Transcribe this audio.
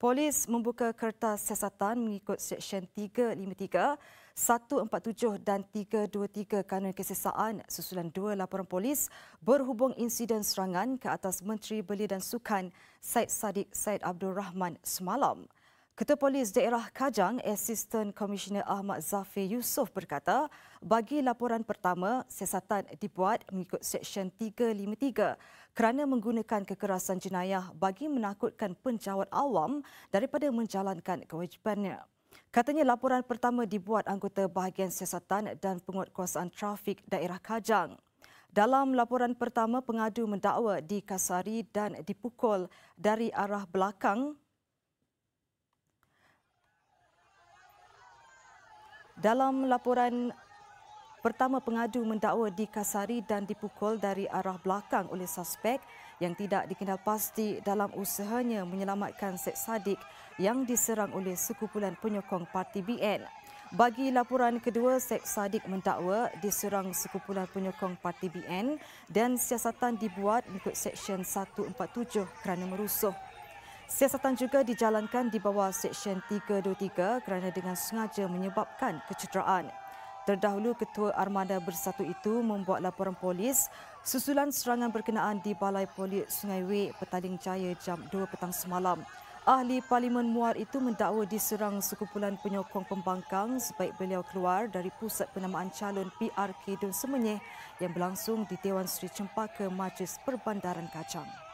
Polis membuka kertas siasatan mengikut Seksyen 353, 147 dan 323 Kanun Kesesaan susulan dua laporan polis berhubung insiden serangan ke atas Menteri Belia dan Sukan Syed Saddiq Syed Abdul Rahman semalam. Ketua Polis Daerah Kajang, Assistant Commissioner Ahmad Zafir Yusof berkata, bagi laporan pertama, siasatan dibuat mengikut Seksyen 353 kerana menggunakan kekerasan jenayah bagi menakutkan penjawat awam daripada menjalankan kewajipannya. Katanya laporan pertama dibuat anggota bahagian siasatan dan penguatkuasaan trafik daerah Kajang. Dalam laporan pertama, pengadu mendakwa dikasari dan dipukul dari arah belakang Dalam laporan pertama pengadu mendakwa dikasari dan dipukul dari arah belakang oleh suspek yang tidak dikenal pasti dalam usahanya menyelamatkan Syed Sadiq yang diserang oleh sekumpulan penyokong parti BN. Bagi laporan kedua, Syed Sadiq mendakwa diserang sekumpulan penyokong parti BN dan siasatan dibuat mengikut Seksyen 147 kerana merusuh. Siasatan juga dijalankan di bawah Seksyen 323 kerana dengan sengaja menyebabkan kecederaan. Terdahulu, Ketua Armada Bersatu itu membuat laporan polis susulan serangan berkenaan di Balai Polis Sungai Wei, Petaling Jaya jam 2 petang semalam. Ahli Parlimen Muar itu mendakwa diserang sekumpulan penyokong pembangkang sebaik beliau keluar dari pusat penamaan calon PRK Dun Semenyih yang berlangsung di Dewan Seri Cempaka Majlis Perbandaran Kacang.